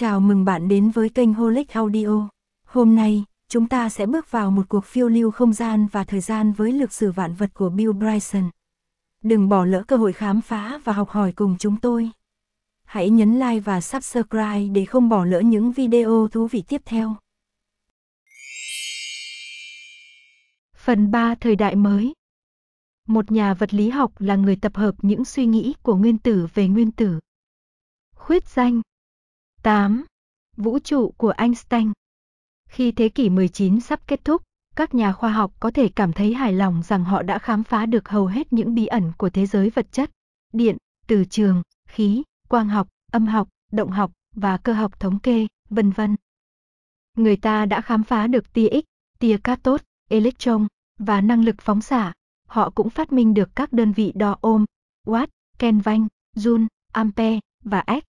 Chào mừng bạn đến với kênh Holic Audio. Hôm nay, chúng ta sẽ bước vào một cuộc phiêu lưu không gian và thời gian với lược sử vạn vật của Bill Bryson. Đừng bỏ lỡ cơ hội khám phá và học hỏi cùng chúng tôi. Hãy nhấn like và subscribe để không bỏ lỡ những video thú vị tiếp theo. Phần 3 Thời đại mới Một nhà vật lý học là người tập hợp những suy nghĩ của nguyên tử về nguyên tử. Khuyết danh 8. Vũ trụ của Einstein Khi thế kỷ 19 sắp kết thúc, các nhà khoa học có thể cảm thấy hài lòng rằng họ đã khám phá được hầu hết những bí ẩn của thế giới vật chất, điện, từ trường, khí, quang học, âm học, động học và cơ học thống kê, vân vân. Người ta đã khám phá được tia X, tia cathode, electron và năng lực phóng xạ. Họ cũng phát minh được các đơn vị đo ôm, watt, kenvanh, joule, ampere và S.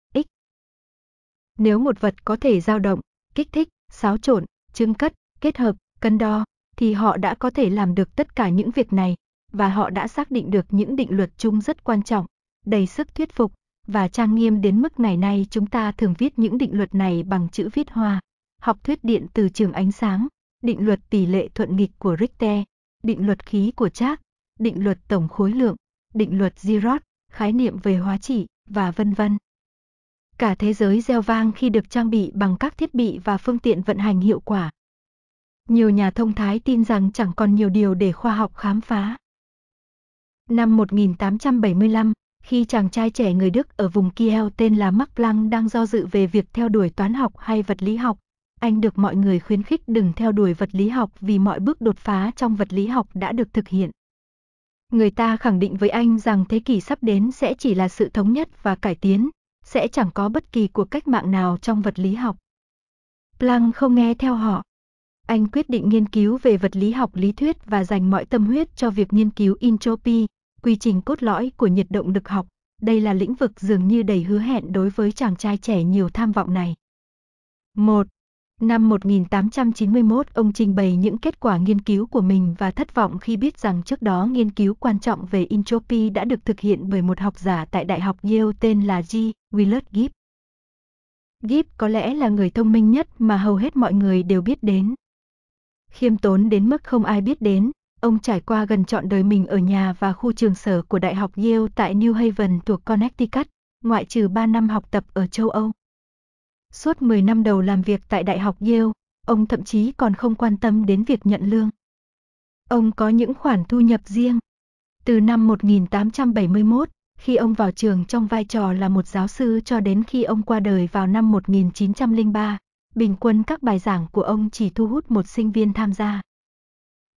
Nếu một vật có thể dao động, kích thích, xáo trộn, chứng cất, kết hợp, cân đo, thì họ đã có thể làm được tất cả những việc này, và họ đã xác định được những định luật chung rất quan trọng, đầy sức thuyết phục, và trang nghiêm đến mức ngày nay chúng ta thường viết những định luật này bằng chữ viết hoa. Học thuyết điện từ trường ánh sáng, định luật tỷ lệ thuận nghịch của Richter, định luật khí của Chác, định luật tổng khối lượng, định luật Girod, khái niệm về hóa trị, và vân vân. Cả thế giới gieo vang khi được trang bị bằng các thiết bị và phương tiện vận hành hiệu quả. Nhiều nhà thông thái tin rằng chẳng còn nhiều điều để khoa học khám phá. Năm 1875, khi chàng trai trẻ người Đức ở vùng Kiel tên là Max Planck đang do dự về việc theo đuổi toán học hay vật lý học, anh được mọi người khuyến khích đừng theo đuổi vật lý học vì mọi bước đột phá trong vật lý học đã được thực hiện. Người ta khẳng định với anh rằng thế kỷ sắp đến sẽ chỉ là sự thống nhất và cải tiến, sẽ chẳng có bất kỳ cuộc cách mạng nào trong vật lý học. Planck không nghe theo họ. Anh quyết định nghiên cứu về vật lý học lý thuyết và dành mọi tâm huyết cho việc nghiên cứu entropy, quy trình cốt lõi của nhiệt động lực học. Đây là lĩnh vực dường như đầy hứa hẹn đối với chàng trai trẻ nhiều tham vọng này. 1. Năm 1891, ông trình bày những kết quả nghiên cứu của mình và thất vọng khi biết rằng trước đó nghiên cứu quan trọng về entropy đã được thực hiện bởi một học giả tại Đại học Yale tên là G. Willard Gibb. Gibb có lẽ là người thông minh nhất mà hầu hết mọi người đều biết đến. Khiêm tốn đến mức không ai biết đến, ông trải qua gần trọn đời mình ở nhà và khu trường sở của Đại học Yale tại New Haven thuộc Connecticut, ngoại trừ 3 năm học tập ở châu Âu. Suốt 10 năm đầu làm việc tại Đại học Yale, ông thậm chí còn không quan tâm đến việc nhận lương. Ông có những khoản thu nhập riêng. Từ năm 1871, khi ông vào trường trong vai trò là một giáo sư cho đến khi ông qua đời vào năm 1903, bình quân các bài giảng của ông chỉ thu hút một sinh viên tham gia.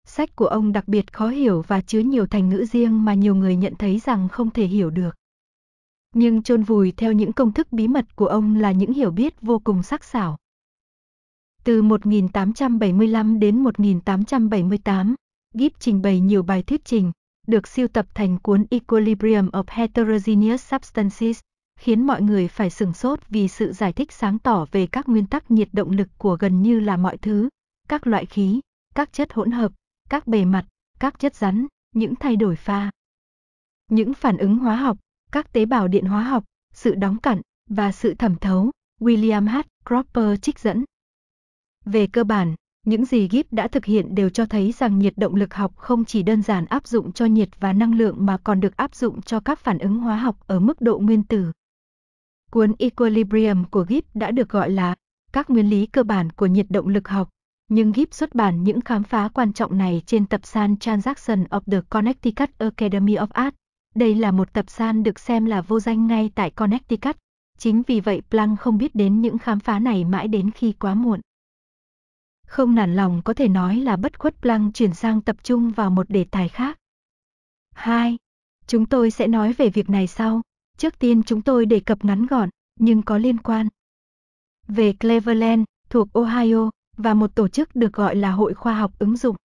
Sách của ông đặc biệt khó hiểu và chứa nhiều thành ngữ riêng mà nhiều người nhận thấy rằng không thể hiểu được. Nhưng chôn vùi theo những công thức bí mật của ông là những hiểu biết vô cùng sắc sảo. Từ 1875 đến 1878, Gibb trình bày nhiều bài thuyết trình, được siêu tập thành cuốn Equilibrium of Heterogeneous Substances, khiến mọi người phải sửng sốt vì sự giải thích sáng tỏ về các nguyên tắc nhiệt động lực của gần như là mọi thứ, các loại khí, các chất hỗn hợp, các bề mặt, các chất rắn, những thay đổi pha. Những phản ứng hóa học, các tế bào điện hóa học, sự đóng cặn và sự thẩm thấu, William H. Cropper trích dẫn. Về cơ bản, những gì Gibbs đã thực hiện đều cho thấy rằng nhiệt động lực học không chỉ đơn giản áp dụng cho nhiệt và năng lượng mà còn được áp dụng cho các phản ứng hóa học ở mức độ nguyên tử. Cuốn Equilibrium của Gibbs đã được gọi là Các nguyên lý cơ bản của nhiệt động lực học, nhưng Gibbs xuất bản những khám phá quan trọng này trên tập san Transaction of the Connecticut Academy of Art. Đây là một tập san được xem là vô danh ngay tại Connecticut. Chính vì vậy Planck không biết đến những khám phá này mãi đến khi quá muộn. Không nản lòng có thể nói là bất khuất lăng chuyển sang tập trung vào một đề tài khác. 2. Chúng tôi sẽ nói về việc này sau. Trước tiên chúng tôi đề cập ngắn gọn, nhưng có liên quan. Về Cleveland, thuộc Ohio, và một tổ chức được gọi là Hội Khoa học ứng dụng.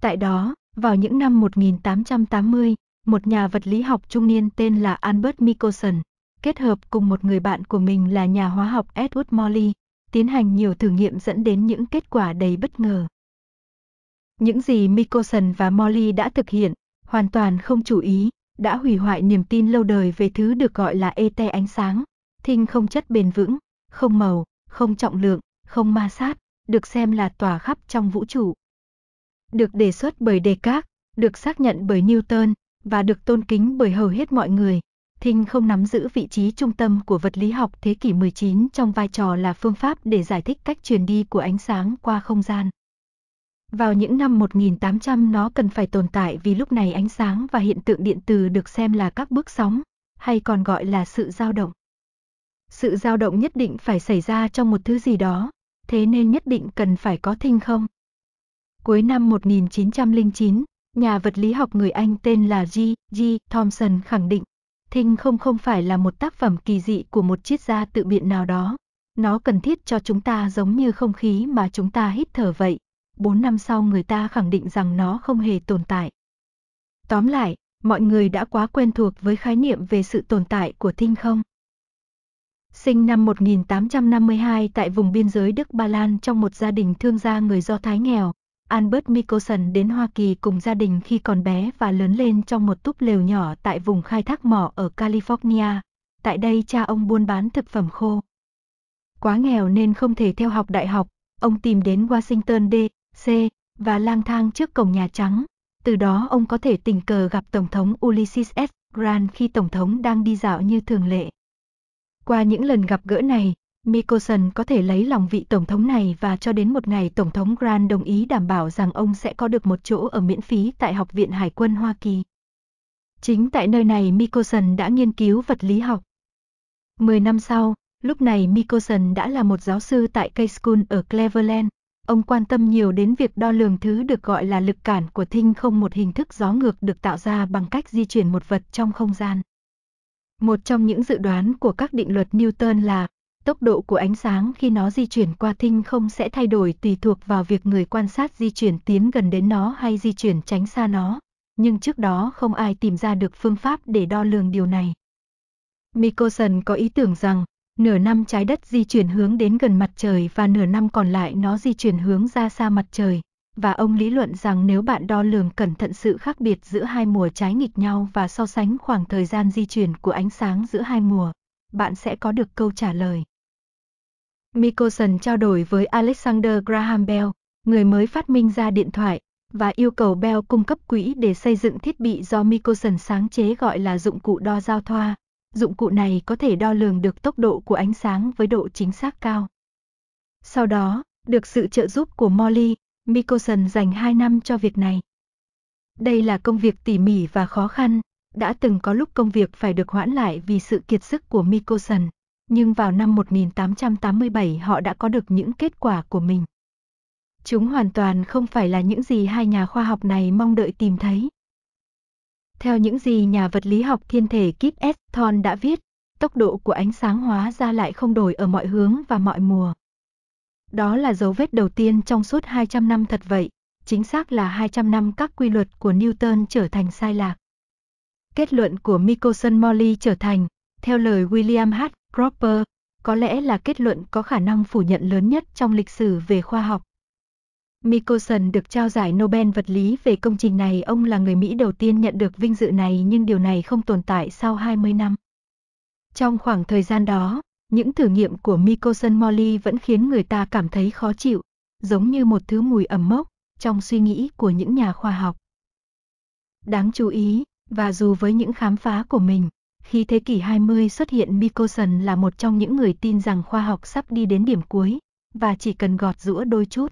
Tại đó, vào những năm 1880, một nhà vật lý học trung niên tên là Albert Michelson, kết hợp cùng một người bạn của mình là nhà hóa học Edward Morley, tiến hành nhiều thử nghiệm dẫn đến những kết quả đầy bất ngờ. Những gì Mickelson và Molly đã thực hiện, hoàn toàn không chú ý, đã hủy hoại niềm tin lâu đời về thứ được gọi là ET ánh sáng, thinh không chất bền vững, không màu, không trọng lượng, không ma sát, được xem là tỏa khắp trong vũ trụ. Được đề xuất bởi Descartes, được xác nhận bởi Newton và được tôn kính bởi hầu hết mọi người, Thinh không nắm giữ vị trí trung tâm của vật lý học thế kỷ 19 trong vai trò là phương pháp để giải thích cách truyền đi của ánh sáng qua không gian. Vào những năm 1800 nó cần phải tồn tại vì lúc này ánh sáng và hiện tượng điện từ được xem là các bước sóng, hay còn gọi là sự dao động. Sự dao động nhất định phải xảy ra trong một thứ gì đó, thế nên nhất định cần phải có thinh không. Cuối năm 1909, nhà vật lý học người Anh tên là G. G. Thomson khẳng định Thinh không không phải là một tác phẩm kỳ dị của một triết gia tự biện nào đó. Nó cần thiết cho chúng ta giống như không khí mà chúng ta hít thở vậy. Bốn năm sau người ta khẳng định rằng nó không hề tồn tại. Tóm lại, mọi người đã quá quen thuộc với khái niệm về sự tồn tại của thinh không. Sinh năm 1852 tại vùng biên giới Đức Ba Lan trong một gia đình thương gia người Do Thái nghèo, Albert Mickelson đến Hoa Kỳ cùng gia đình khi còn bé và lớn lên trong một túp lều nhỏ tại vùng khai thác mỏ ở California. Tại đây cha ông buôn bán thực phẩm khô. Quá nghèo nên không thể theo học đại học, ông tìm đến Washington D.C. và lang thang trước cổng Nhà Trắng. Từ đó ông có thể tình cờ gặp Tổng thống Ulysses S. Grant khi Tổng thống đang đi dạo như thường lệ. Qua những lần gặp gỡ này, Mickelson có thể lấy lòng vị tổng thống này và cho đến một ngày tổng thống Grant đồng ý đảm bảo rằng ông sẽ có được một chỗ ở miễn phí tại Học viện Hải quân Hoa Kỳ. Chính tại nơi này Mickelson đã nghiên cứu vật lý học. Mười năm sau, lúc này Mickelson đã là một giáo sư tại K School ở Cleveland. Ông quan tâm nhiều đến việc đo lường thứ được gọi là lực cản của thinh không một hình thức gió ngược được tạo ra bằng cách di chuyển một vật trong không gian. Một trong những dự đoán của các định luật Newton là Tốc độ của ánh sáng khi nó di chuyển qua thinh không sẽ thay đổi tùy thuộc vào việc người quan sát di chuyển tiến gần đến nó hay di chuyển tránh xa nó, nhưng trước đó không ai tìm ra được phương pháp để đo lường điều này. Mickelson có ý tưởng rằng, nửa năm trái đất di chuyển hướng đến gần mặt trời và nửa năm còn lại nó di chuyển hướng ra xa mặt trời, và ông lý luận rằng nếu bạn đo lường cẩn thận sự khác biệt giữa hai mùa trái nghịch nhau và so sánh khoảng thời gian di chuyển của ánh sáng giữa hai mùa, bạn sẽ có được câu trả lời. Mickelson trao đổi với Alexander Graham Bell, người mới phát minh ra điện thoại, và yêu cầu Bell cung cấp quỹ để xây dựng thiết bị do Mickelson sáng chế gọi là dụng cụ đo giao thoa. Dụng cụ này có thể đo lường được tốc độ của ánh sáng với độ chính xác cao. Sau đó, được sự trợ giúp của Molly, Mickelson dành 2 năm cho việc này. Đây là công việc tỉ mỉ và khó khăn, đã từng có lúc công việc phải được hoãn lại vì sự kiệt sức của Mickelson nhưng vào năm 1887 họ đã có được những kết quả của mình. Chúng hoàn toàn không phải là những gì hai nhà khoa học này mong đợi tìm thấy. Theo những gì nhà vật lý học thiên thể Kip S. Thorne đã viết, tốc độ của ánh sáng hóa ra lại không đổi ở mọi hướng và mọi mùa. Đó là dấu vết đầu tiên trong suốt 200 năm thật vậy, chính xác là 200 năm các quy luật của Newton trở thành sai lạc. Kết luận của Michelson Morley trở thành, theo lời William H. Cropper, có lẽ là kết luận có khả năng phủ nhận lớn nhất trong lịch sử về khoa học. Michelson được trao giải Nobel vật lý về công trình này, ông là người Mỹ đầu tiên nhận được vinh dự này nhưng điều này không tồn tại sau 20 năm. Trong khoảng thời gian đó, những thử nghiệm của Michelson Morley vẫn khiến người ta cảm thấy khó chịu, giống như một thứ mùi ẩm mốc trong suy nghĩ của những nhà khoa học. Đáng chú ý, và dù với những khám phá của mình, khi thế kỷ 20 xuất hiện Michelson là một trong những người tin rằng khoa học sắp đi đến điểm cuối, và chỉ cần gọt rũa đôi chút.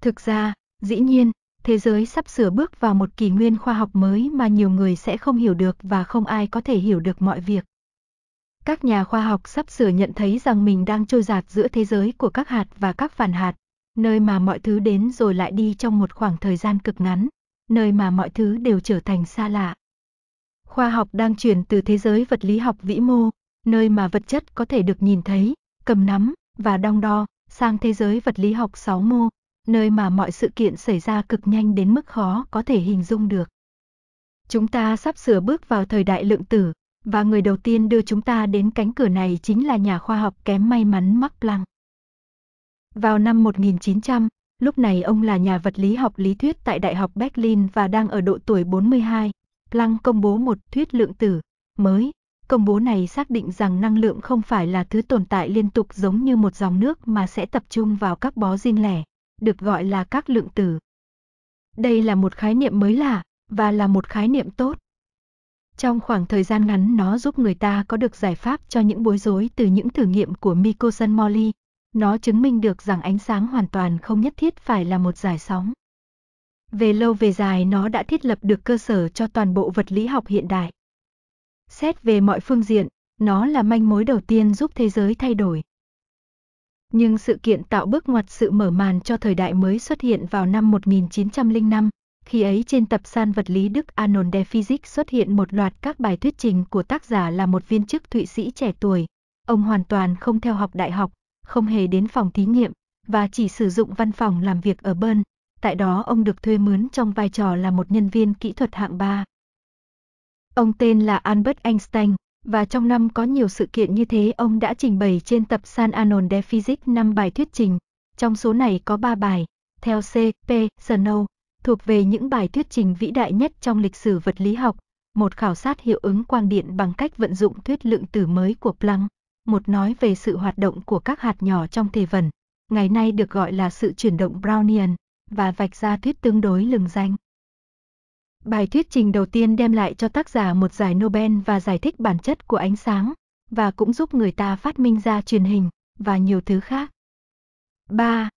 Thực ra, dĩ nhiên, thế giới sắp sửa bước vào một kỷ nguyên khoa học mới mà nhiều người sẽ không hiểu được và không ai có thể hiểu được mọi việc. Các nhà khoa học sắp sửa nhận thấy rằng mình đang trôi giạt giữa thế giới của các hạt và các phản hạt, nơi mà mọi thứ đến rồi lại đi trong một khoảng thời gian cực ngắn, nơi mà mọi thứ đều trở thành xa lạ. Khoa học đang chuyển từ thế giới vật lý học vĩ mô, nơi mà vật chất có thể được nhìn thấy, cầm nắm và đong đo, sang thế giới vật lý học sáu mô, nơi mà mọi sự kiện xảy ra cực nhanh đến mức khó có thể hình dung được. Chúng ta sắp sửa bước vào thời đại lượng tử, và người đầu tiên đưa chúng ta đến cánh cửa này chính là nhà khoa học kém may mắn Max Planck. Vào năm 1900, lúc này ông là nhà vật lý học lý thuyết tại Đại học Berlin và đang ở độ tuổi 42, Lăng công bố một thuyết lượng tử mới. Công bố này xác định rằng năng lượng không phải là thứ tồn tại liên tục giống như một dòng nước mà sẽ tập trung vào các bó riêng lẻ, được gọi là các lượng tử. Đây là một khái niệm mới lạ và là một khái niệm tốt. Trong khoảng thời gian ngắn nó giúp người ta có được giải pháp cho những bối rối từ những thử nghiệm của Mikosan Molly. Nó chứng minh được rằng ánh sáng hoàn toàn không nhất thiết phải là một giải sóng. Về lâu về dài nó đã thiết lập được cơ sở cho toàn bộ vật lý học hiện đại. Xét về mọi phương diện, nó là manh mối đầu tiên giúp thế giới thay đổi. Nhưng sự kiện tạo bước ngoặt sự mở màn cho thời đại mới xuất hiện vào năm 1905, khi ấy trên tập san vật lý Đức Arnold de Physik xuất hiện một loạt các bài thuyết trình của tác giả là một viên chức Thụy Sĩ trẻ tuổi. Ông hoàn toàn không theo học đại học, không hề đến phòng thí nghiệm, và chỉ sử dụng văn phòng làm việc ở Bern, tại đó ông được thuê mướn trong vai trò là một nhân viên kỹ thuật hạng 3. Ông tên là Albert Einstein, và trong năm có nhiều sự kiện như thế ông đã trình bày trên tập San Anon de Physics 5 bài thuyết trình. Trong số này có 3 bài, theo C.P. Snow, thuộc về những bài thuyết trình vĩ đại nhất trong lịch sử vật lý học, một khảo sát hiệu ứng quang điện bằng cách vận dụng thuyết lượng tử mới của Planck, một nói về sự hoạt động của các hạt nhỏ trong thể vần, ngày nay được gọi là sự chuyển động Brownian và vạch ra thuyết tương đối lừng danh. Bài thuyết trình đầu tiên đem lại cho tác giả một giải Nobel và giải thích bản chất của ánh sáng, và cũng giúp người ta phát minh ra truyền hình và nhiều thứ khác. 3.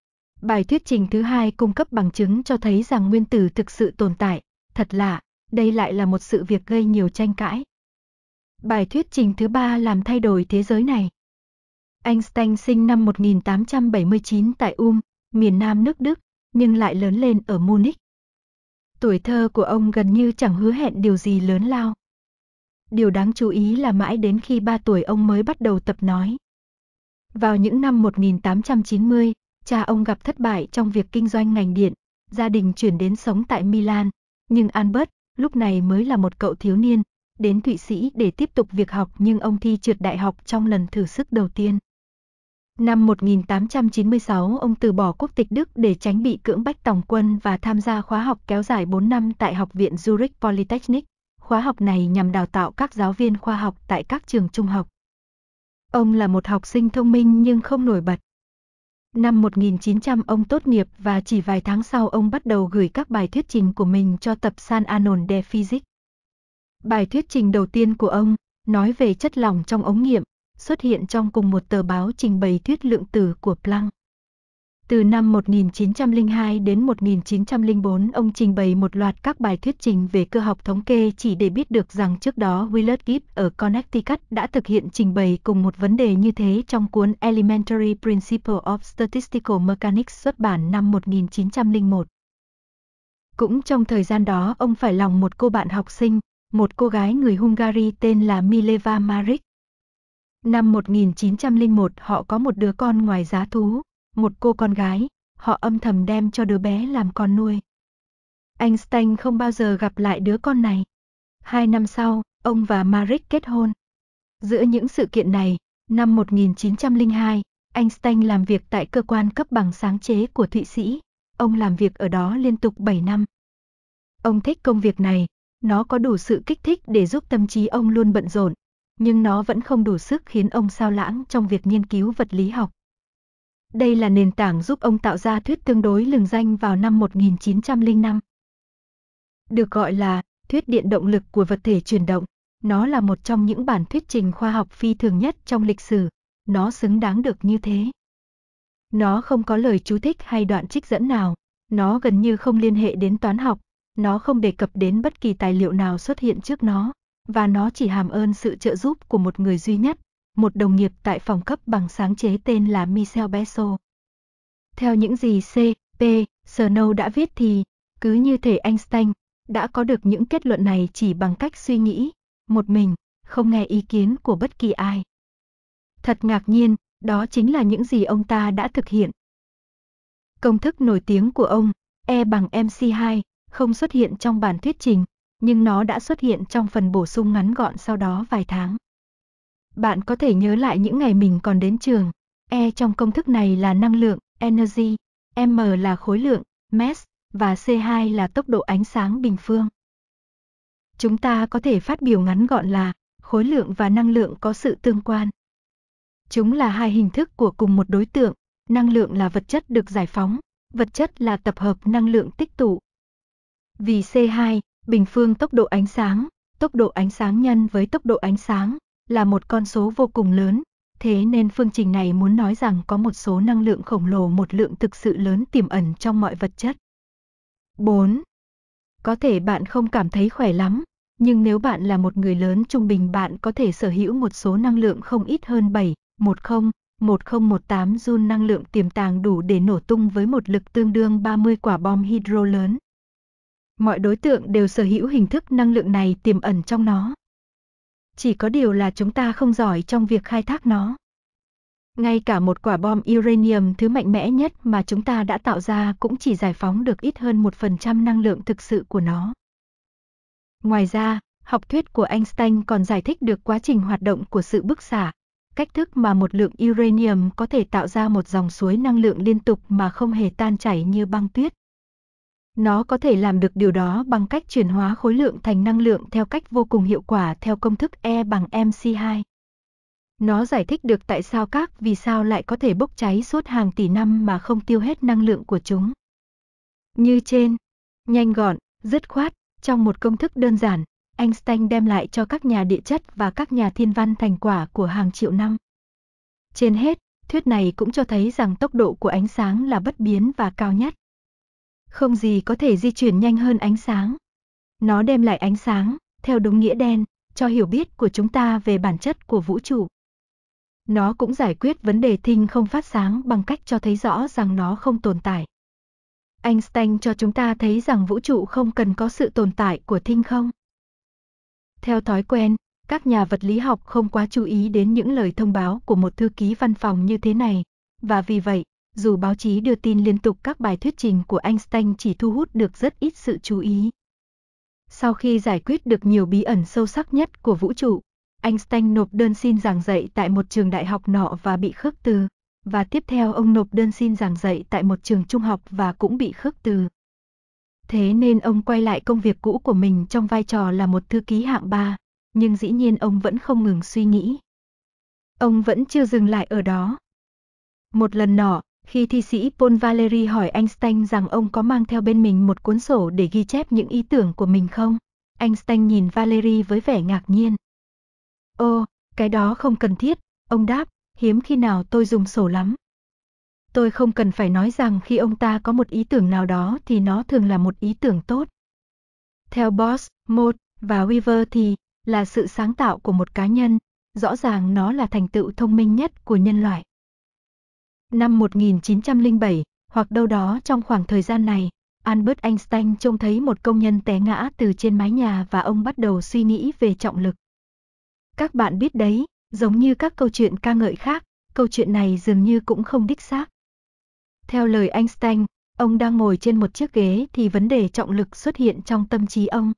Bài thuyết trình thứ hai cung cấp bằng chứng cho thấy rằng nguyên tử thực sự tồn tại, thật lạ, đây lại là một sự việc gây nhiều tranh cãi. Bài thuyết trình thứ ba làm thay đổi thế giới này. Einstein sinh năm 1879 tại Ulm, miền nam nước Đức, nhưng lại lớn lên ở Munich. Tuổi thơ của ông gần như chẳng hứa hẹn điều gì lớn lao. Điều đáng chú ý là mãi đến khi 3 tuổi ông mới bắt đầu tập nói. Vào những năm 1890, cha ông gặp thất bại trong việc kinh doanh ngành điện, gia đình chuyển đến sống tại Milan, nhưng Albert lúc này mới là một cậu thiếu niên, đến Thụy Sĩ để tiếp tục việc học nhưng ông thi trượt đại học trong lần thử sức đầu tiên. Năm 1896 ông từ bỏ quốc tịch Đức để tránh bị cưỡng bách tòng quân và tham gia khóa học kéo dài 4 năm tại Học viện Zurich Polytechnic. Khóa học này nhằm đào tạo các giáo viên khoa học tại các trường trung học. Ông là một học sinh thông minh nhưng không nổi bật. Năm 1900 ông tốt nghiệp và chỉ vài tháng sau ông bắt đầu gửi các bài thuyết trình của mình cho tập San Anon de Physics. Bài thuyết trình đầu tiên của ông nói về chất lỏng trong ống nghiệm xuất hiện trong cùng một tờ báo trình bày thuyết lượng tử của Planck. Từ năm 1902 đến 1904, ông trình bày một loạt các bài thuyết trình về cơ học thống kê chỉ để biết được rằng trước đó Willard Gibbs ở Connecticut đã thực hiện trình bày cùng một vấn đề như thế trong cuốn Elementary Principles of Statistical Mechanics xuất bản năm 1901. Cũng trong thời gian đó, ông phải lòng một cô bạn học sinh, một cô gái người Hungary tên là Mileva Maric. Năm 1901 họ có một đứa con ngoài giá thú, một cô con gái, họ âm thầm đem cho đứa bé làm con nuôi. Einstein không bao giờ gặp lại đứa con này. Hai năm sau, ông và Maric kết hôn. Giữa những sự kiện này, năm 1902, Einstein làm việc tại cơ quan cấp bằng sáng chế của Thụy Sĩ. Ông làm việc ở đó liên tục 7 năm. Ông thích công việc này, nó có đủ sự kích thích để giúp tâm trí ông luôn bận rộn, nhưng nó vẫn không đủ sức khiến ông sao lãng trong việc nghiên cứu vật lý học. Đây là nền tảng giúp ông tạo ra thuyết tương đối lừng danh vào năm 1905. Được gọi là thuyết điện động lực của vật thể chuyển động, nó là một trong những bản thuyết trình khoa học phi thường nhất trong lịch sử, nó xứng đáng được như thế. Nó không có lời chú thích hay đoạn trích dẫn nào, nó gần như không liên hệ đến toán học, nó không đề cập đến bất kỳ tài liệu nào xuất hiện trước nó và nó chỉ hàm ơn sự trợ giúp của một người duy nhất, một đồng nghiệp tại phòng cấp bằng sáng chế tên là Michel Besso. Theo những gì C. P. Snow đã viết thì, cứ như thể Einstein đã có được những kết luận này chỉ bằng cách suy nghĩ, một mình, không nghe ý kiến của bất kỳ ai. Thật ngạc nhiên, đó chính là những gì ông ta đã thực hiện. Công thức nổi tiếng của ông, E bằng MC2, không xuất hiện trong bản thuyết trình, nhưng nó đã xuất hiện trong phần bổ sung ngắn gọn sau đó vài tháng. Bạn có thể nhớ lại những ngày mình còn đến trường. E trong công thức này là năng lượng, energy, M là khối lượng, mass, và C2 là tốc độ ánh sáng bình phương. Chúng ta có thể phát biểu ngắn gọn là khối lượng và năng lượng có sự tương quan. Chúng là hai hình thức của cùng một đối tượng, năng lượng là vật chất được giải phóng, vật chất là tập hợp năng lượng tích tụ. Vì C2, bình phương tốc độ ánh sáng, tốc độ ánh sáng nhân với tốc độ ánh sáng là một con số vô cùng lớn, thế nên phương trình này muốn nói rằng có một số năng lượng khổng lồ một lượng thực sự lớn tiềm ẩn trong mọi vật chất. 4. Có thể bạn không cảm thấy khỏe lắm, nhưng nếu bạn là một người lớn trung bình bạn có thể sở hữu một số năng lượng không ít hơn 7, 10, 1018 joule năng lượng tiềm tàng đủ để nổ tung với một lực tương đương 30 quả bom hydro lớn. Mọi đối tượng đều sở hữu hình thức năng lượng này tiềm ẩn trong nó. Chỉ có điều là chúng ta không giỏi trong việc khai thác nó. Ngay cả một quả bom uranium thứ mạnh mẽ nhất mà chúng ta đã tạo ra cũng chỉ giải phóng được ít hơn một phần trăm năng lượng thực sự của nó. Ngoài ra, học thuyết của Einstein còn giải thích được quá trình hoạt động của sự bức xạ, cách thức mà một lượng uranium có thể tạo ra một dòng suối năng lượng liên tục mà không hề tan chảy như băng tuyết. Nó có thể làm được điều đó bằng cách chuyển hóa khối lượng thành năng lượng theo cách vô cùng hiệu quả theo công thức E bằng MC2. Nó giải thích được tại sao các vì sao lại có thể bốc cháy suốt hàng tỷ năm mà không tiêu hết năng lượng của chúng. Như trên, nhanh gọn, dứt khoát, trong một công thức đơn giản, Einstein đem lại cho các nhà địa chất và các nhà thiên văn thành quả của hàng triệu năm. Trên hết, thuyết này cũng cho thấy rằng tốc độ của ánh sáng là bất biến và cao nhất. Không gì có thể di chuyển nhanh hơn ánh sáng. Nó đem lại ánh sáng, theo đúng nghĩa đen, cho hiểu biết của chúng ta về bản chất của vũ trụ. Nó cũng giải quyết vấn đề thinh không phát sáng bằng cách cho thấy rõ rằng nó không tồn tại. Einstein cho chúng ta thấy rằng vũ trụ không cần có sự tồn tại của thinh không. Theo thói quen, các nhà vật lý học không quá chú ý đến những lời thông báo của một thư ký văn phòng như thế này, và vì vậy, dù báo chí đưa tin liên tục các bài thuyết trình của Einstein chỉ thu hút được rất ít sự chú ý. Sau khi giải quyết được nhiều bí ẩn sâu sắc nhất của vũ trụ, Einstein nộp đơn xin giảng dạy tại một trường đại học nọ và bị khước từ, và tiếp theo ông nộp đơn xin giảng dạy tại một trường trung học và cũng bị khước từ. Thế nên ông quay lại công việc cũ của mình trong vai trò là một thư ký hạng ba, nhưng dĩ nhiên ông vẫn không ngừng suy nghĩ. Ông vẫn chưa dừng lại ở đó. Một lần nọ, khi thi sĩ Paul Valery hỏi Einstein rằng ông có mang theo bên mình một cuốn sổ để ghi chép những ý tưởng của mình không, Einstein nhìn Valery với vẻ ngạc nhiên. Ô, cái đó không cần thiết, ông đáp, hiếm khi nào tôi dùng sổ lắm. Tôi không cần phải nói rằng khi ông ta có một ý tưởng nào đó thì nó thường là một ý tưởng tốt. Theo Boss, Mott và Weaver thì là sự sáng tạo của một cá nhân, rõ ràng nó là thành tựu thông minh nhất của nhân loại. Năm 1907, hoặc đâu đó trong khoảng thời gian này, Albert Einstein trông thấy một công nhân té ngã từ trên mái nhà và ông bắt đầu suy nghĩ về trọng lực. Các bạn biết đấy, giống như các câu chuyện ca ngợi khác, câu chuyện này dường như cũng không đích xác. Theo lời Einstein, ông đang ngồi trên một chiếc ghế thì vấn đề trọng lực xuất hiện trong tâm trí ông.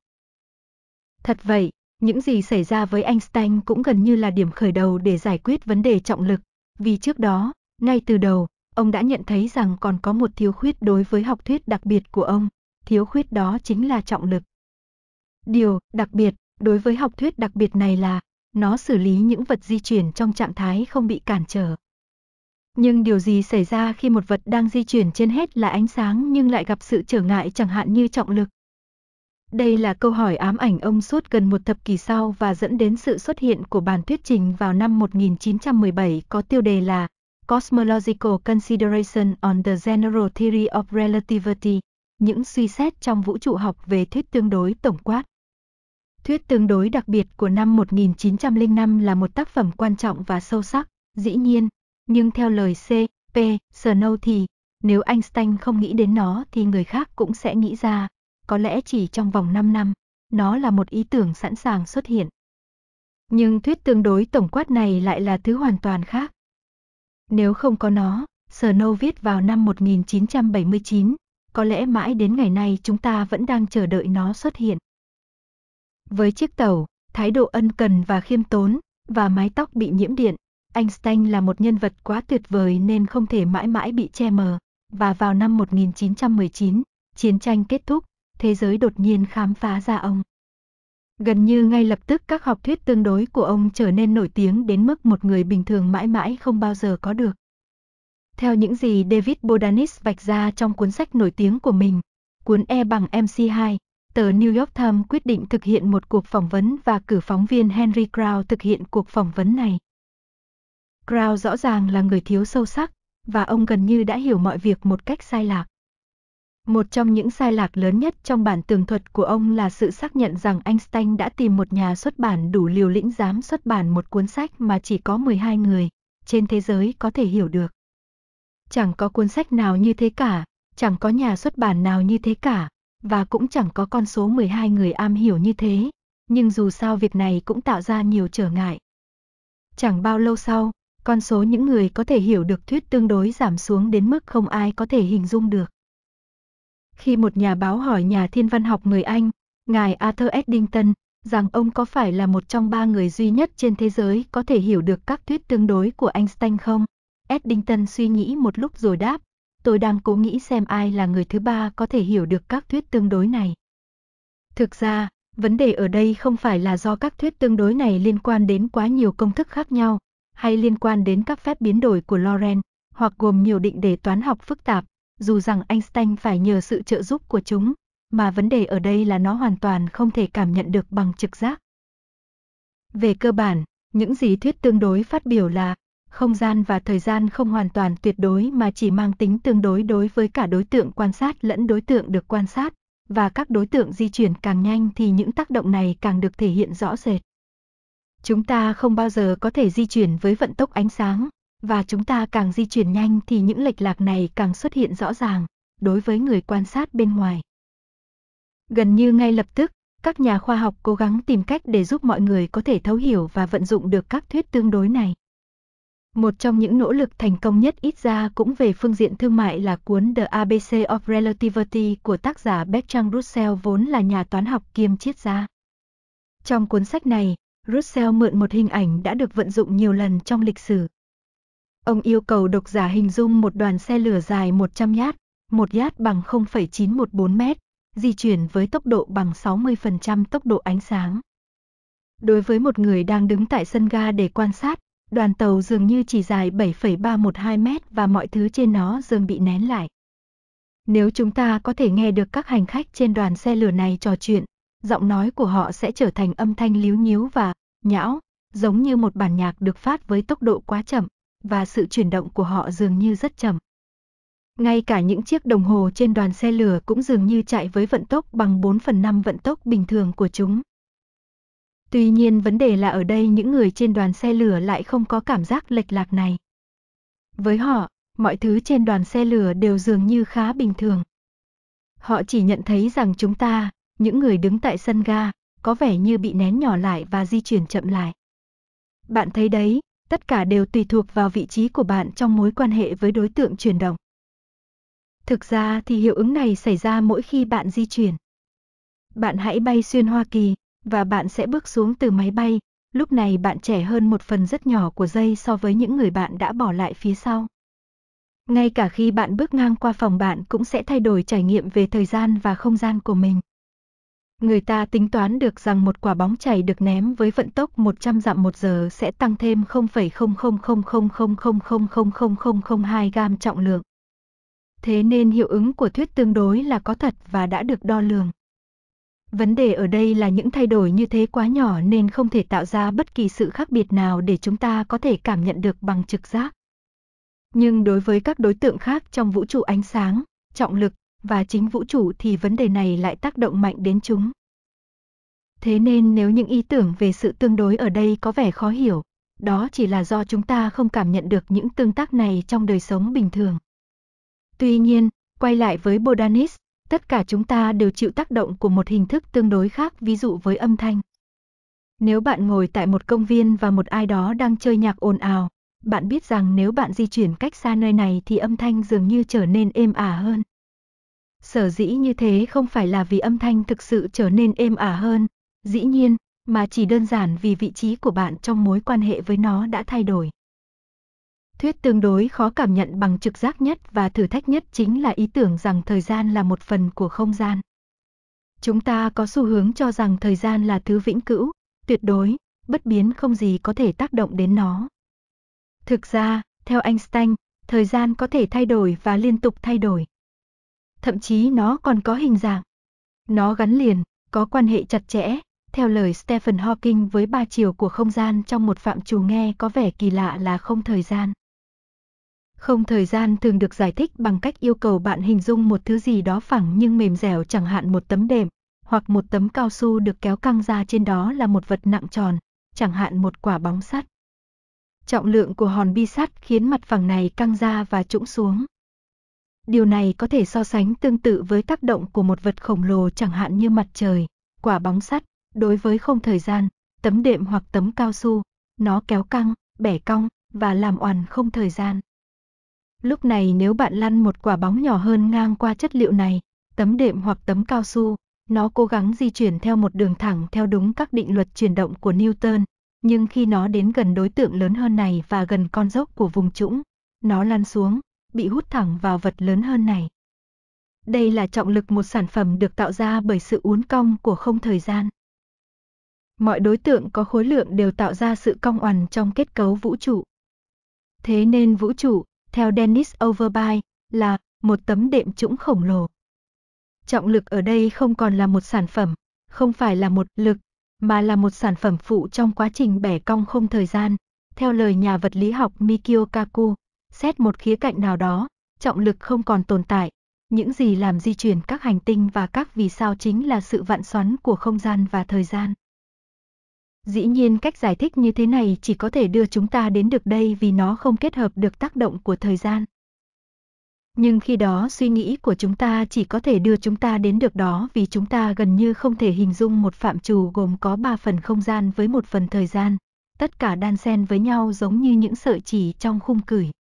Thật vậy, những gì xảy ra với Einstein cũng gần như là điểm khởi đầu để giải quyết vấn đề trọng lực, vì trước đó, ngay từ đầu, ông đã nhận thấy rằng còn có một thiếu khuyết đối với học thuyết đặc biệt của ông, thiếu khuyết đó chính là trọng lực. Điều đặc biệt đối với học thuyết đặc biệt này là nó xử lý những vật di chuyển trong trạng thái không bị cản trở. Nhưng điều gì xảy ra khi một vật đang di chuyển trên hết là ánh sáng nhưng lại gặp sự trở ngại chẳng hạn như trọng lực? Đây là câu hỏi ám ảnh ông suốt gần một thập kỷ sau và dẫn đến sự xuất hiện của bản thuyết trình vào năm 1917 có tiêu đề là Cosmological Consideration on the General Theory of Relativity, những suy xét trong vũ trụ học về thuyết tương đối tổng quát. Thuyết tương đối đặc biệt của năm 1905 là một tác phẩm quan trọng và sâu sắc, dĩ nhiên, nhưng theo lời C. P. Snow thì, nếu Einstein không nghĩ đến nó thì người khác cũng sẽ nghĩ ra, có lẽ chỉ trong vòng 5 năm, nó là một ý tưởng sẵn sàng xuất hiện. Nhưng thuyết tương đối tổng quát này lại là thứ hoàn toàn khác nếu không có nó, Snow viết vào năm 1979, có lẽ mãi đến ngày nay chúng ta vẫn đang chờ đợi nó xuất hiện. Với chiếc tàu, thái độ ân cần và khiêm tốn, và mái tóc bị nhiễm điện, Einstein là một nhân vật quá tuyệt vời nên không thể mãi mãi bị che mờ. Và vào năm 1919, chiến tranh kết thúc, thế giới đột nhiên khám phá ra ông. Gần như ngay lập tức các học thuyết tương đối của ông trở nên nổi tiếng đến mức một người bình thường mãi mãi không bao giờ có được. Theo những gì David Bodanis vạch ra trong cuốn sách nổi tiếng của mình, cuốn E bằng MC2, tờ New York Times quyết định thực hiện một cuộc phỏng vấn và cử phóng viên Henry Crow thực hiện cuộc phỏng vấn này. Crow rõ ràng là người thiếu sâu sắc, và ông gần như đã hiểu mọi việc một cách sai lạc. Một trong những sai lạc lớn nhất trong bản tường thuật của ông là sự xác nhận rằng Einstein đã tìm một nhà xuất bản đủ liều lĩnh dám xuất bản một cuốn sách mà chỉ có 12 người trên thế giới có thể hiểu được. Chẳng có cuốn sách nào như thế cả, chẳng có nhà xuất bản nào như thế cả, và cũng chẳng có con số 12 người am hiểu như thế, nhưng dù sao việc này cũng tạo ra nhiều trở ngại. Chẳng bao lâu sau, con số những người có thể hiểu được thuyết tương đối giảm xuống đến mức không ai có thể hình dung được. Khi một nhà báo hỏi nhà thiên văn học người Anh, ngài Arthur Eddington, rằng ông có phải là một trong ba người duy nhất trên thế giới có thể hiểu được các thuyết tương đối của Einstein không? Eddington suy nghĩ một lúc rồi đáp, tôi đang cố nghĩ xem ai là người thứ ba có thể hiểu được các thuyết tương đối này. Thực ra, vấn đề ở đây không phải là do các thuyết tương đối này liên quan đến quá nhiều công thức khác nhau, hay liên quan đến các phép biến đổi của Lorentz, hoặc gồm nhiều định đề toán học phức tạp, dù rằng Einstein phải nhờ sự trợ giúp của chúng, mà vấn đề ở đây là nó hoàn toàn không thể cảm nhận được bằng trực giác. Về cơ bản, những gì thuyết tương đối phát biểu là không gian và thời gian không hoàn toàn tuyệt đối mà chỉ mang tính tương đối đối với cả đối tượng quan sát lẫn đối tượng được quan sát, và các đối tượng di chuyển càng nhanh thì những tác động này càng được thể hiện rõ rệt. Chúng ta không bao giờ có thể di chuyển với vận tốc ánh sáng, và chúng ta càng di chuyển nhanh thì những lệch lạc này càng xuất hiện rõ ràng, đối với người quan sát bên ngoài. Gần như ngay lập tức, các nhà khoa học cố gắng tìm cách để giúp mọi người có thể thấu hiểu và vận dụng được các thuyết tương đối này. Một trong những nỗ lực thành công nhất ít ra cũng về phương diện thương mại là cuốn The ABC of Relativity của tác giả Bertrand Russell vốn là nhà toán học kiêm triết gia. Trong cuốn sách này, Russell mượn một hình ảnh đã được vận dụng nhiều lần trong lịch sử, Ông yêu cầu độc giả hình dung một đoàn xe lửa dài 100 yard, một yard bằng 0,914 mét, di chuyển với tốc độ bằng 60% tốc độ ánh sáng. Đối với một người đang đứng tại sân ga để quan sát, đoàn tàu dường như chỉ dài 7,312 mét và mọi thứ trên nó dường bị nén lại. Nếu chúng ta có thể nghe được các hành khách trên đoàn xe lửa này trò chuyện, giọng nói của họ sẽ trở thành âm thanh líu nhíu và nhão, giống như một bản nhạc được phát với tốc độ quá chậm và sự chuyển động của họ dường như rất chậm. Ngay cả những chiếc đồng hồ trên đoàn xe lửa cũng dường như chạy với vận tốc bằng 4 phần 5 vận tốc bình thường của chúng. Tuy nhiên vấn đề là ở đây những người trên đoàn xe lửa lại không có cảm giác lệch lạc này. Với họ, mọi thứ trên đoàn xe lửa đều dường như khá bình thường. Họ chỉ nhận thấy rằng chúng ta, những người đứng tại sân ga, có vẻ như bị nén nhỏ lại và di chuyển chậm lại. Bạn thấy đấy, tất cả đều tùy thuộc vào vị trí của bạn trong mối quan hệ với đối tượng chuyển động. Thực ra thì hiệu ứng này xảy ra mỗi khi bạn di chuyển. Bạn hãy bay xuyên Hoa Kỳ và bạn sẽ bước xuống từ máy bay, lúc này bạn trẻ hơn một phần rất nhỏ của giây so với những người bạn đã bỏ lại phía sau. Ngay cả khi bạn bước ngang qua phòng bạn cũng sẽ thay đổi trải nghiệm về thời gian và không gian của mình. Người ta tính toán được rằng một quả bóng chảy được ném với vận tốc 100 dặm một giờ sẽ tăng thêm 0,0000000002 gam trọng lượng. Thế nên hiệu ứng của thuyết tương đối là có thật và đã được đo lường. Vấn đề ở đây là những thay đổi như thế quá nhỏ nên không thể tạo ra bất kỳ sự khác biệt nào để chúng ta có thể cảm nhận được bằng trực giác. Nhưng đối với các đối tượng khác trong vũ trụ ánh sáng, trọng lực và chính vũ trụ thì vấn đề này lại tác động mạnh đến chúng. Thế nên nếu những ý tưởng về sự tương đối ở đây có vẻ khó hiểu, đó chỉ là do chúng ta không cảm nhận được những tương tác này trong đời sống bình thường. Tuy nhiên, quay lại với Bodanis, tất cả chúng ta đều chịu tác động của một hình thức tương đối khác ví dụ với âm thanh. Nếu bạn ngồi tại một công viên và một ai đó đang chơi nhạc ồn ào, bạn biết rằng nếu bạn di chuyển cách xa nơi này thì âm thanh dường như trở nên êm ả hơn. Sở dĩ như thế không phải là vì âm thanh thực sự trở nên êm ả hơn, dĩ nhiên, mà chỉ đơn giản vì vị trí của bạn trong mối quan hệ với nó đã thay đổi. Thuyết tương đối khó cảm nhận bằng trực giác nhất và thử thách nhất chính là ý tưởng rằng thời gian là một phần của không gian. Chúng ta có xu hướng cho rằng thời gian là thứ vĩnh cửu, tuyệt đối, bất biến không gì có thể tác động đến nó. Thực ra, theo Einstein, thời gian có thể thay đổi và liên tục thay đổi thậm chí nó còn có hình dạng. Nó gắn liền, có quan hệ chặt chẽ, theo lời Stephen Hawking với ba chiều của không gian trong một phạm trù nghe có vẻ kỳ lạ là không thời gian. Không thời gian thường được giải thích bằng cách yêu cầu bạn hình dung một thứ gì đó phẳng nhưng mềm dẻo chẳng hạn một tấm đệm, hoặc một tấm cao su được kéo căng ra trên đó là một vật nặng tròn, chẳng hạn một quả bóng sắt. Trọng lượng của hòn bi sắt khiến mặt phẳng này căng ra và trũng xuống. Điều này có thể so sánh tương tự với tác động của một vật khổng lồ chẳng hạn như mặt trời, quả bóng sắt, đối với không thời gian, tấm đệm hoặc tấm cao su, nó kéo căng, bẻ cong và làm oằn không thời gian. Lúc này nếu bạn lăn một quả bóng nhỏ hơn ngang qua chất liệu này, tấm đệm hoặc tấm cao su, nó cố gắng di chuyển theo một đường thẳng theo đúng các định luật chuyển động của Newton, nhưng khi nó đến gần đối tượng lớn hơn này và gần con dốc của vùng trũng, nó lăn xuống, bị hút thẳng vào vật lớn hơn này. Đây là trọng lực một sản phẩm được tạo ra bởi sự uốn cong của không thời gian. Mọi đối tượng có khối lượng đều tạo ra sự cong oằn trong kết cấu vũ trụ. Thế nên vũ trụ, theo Dennis Overby, là một tấm đệm trũng khổng lồ. Trọng lực ở đây không còn là một sản phẩm, không phải là một lực, mà là một sản phẩm phụ trong quá trình bẻ cong không thời gian, theo lời nhà vật lý học Mikio Kaku. Xét một khía cạnh nào đó, trọng lực không còn tồn tại. Những gì làm di chuyển các hành tinh và các vì sao chính là sự vạn xoắn của không gian và thời gian. Dĩ nhiên cách giải thích như thế này chỉ có thể đưa chúng ta đến được đây vì nó không kết hợp được tác động của thời gian. Nhưng khi đó suy nghĩ của chúng ta chỉ có thể đưa chúng ta đến được đó vì chúng ta gần như không thể hình dung một phạm trù gồm có 3 phần không gian với một phần thời gian, tất cả đan xen với nhau giống như những sợi chỉ trong khung cửi.